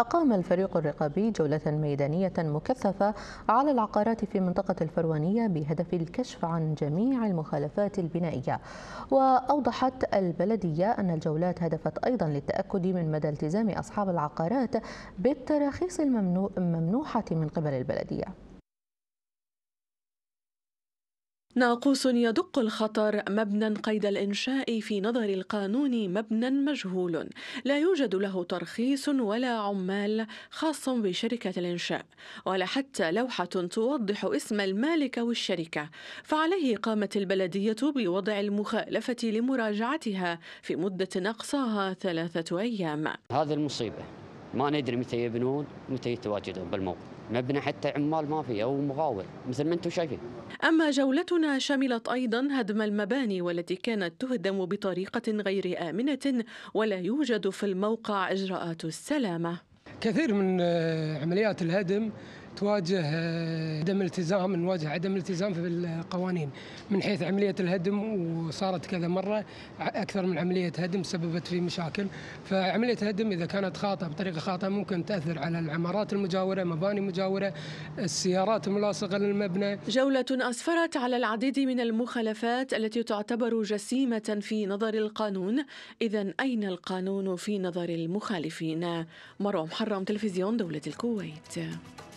أقام الفريق الرقابي جولة ميدانية مكثفة على العقارات في منطقة الفروانية بهدف الكشف عن جميع المخالفات البنائية وأوضحت البلدية أن الجولات هدفت أيضا للتأكد من مدى التزام أصحاب العقارات بالتراخيص الممنوحة من قبل البلدية ناقوس يدق الخطر مبنى قيد الإنشاء في نظر القانون مبنى مجهول لا يوجد له ترخيص ولا عمال خاص بشركة الإنشاء ولا حتى لوحة توضح اسم المالك والشركة فعليه قامت البلدية بوضع المخالفة لمراجعتها في مدة أقصاها ثلاثة أيام هذه المصيبة ما ندري متى يبنون ومتى يتواجدون بالموقع مبنى حتى عمال ما فيه او مغاور مثل ما انتم شايفين اما جولتنا شملت ايضا هدم المباني والتي كانت تهدم بطريقه غير امنه ولا يوجد في الموقع اجراءات السلامه كثير من آه، عمليات الهدم تواجه آه، عدم التزام نواجه عدم التزام في القوانين من حيث عمليه الهدم وصارت كذا مره اكثر من عمليه هدم سببت في مشاكل فعمليه هدم اذا كانت خاطئه بطريقه خاطئه ممكن تاثر على العمارات المجاوره مباني مجاوره السيارات الملاصقه للمبنى جوله اسفرت على العديد من المخالفات التي تعتبر جسيمه في نظر القانون اذا اين القانون في نظر المخالفين مروه محرم تلفزيون دوله الكويت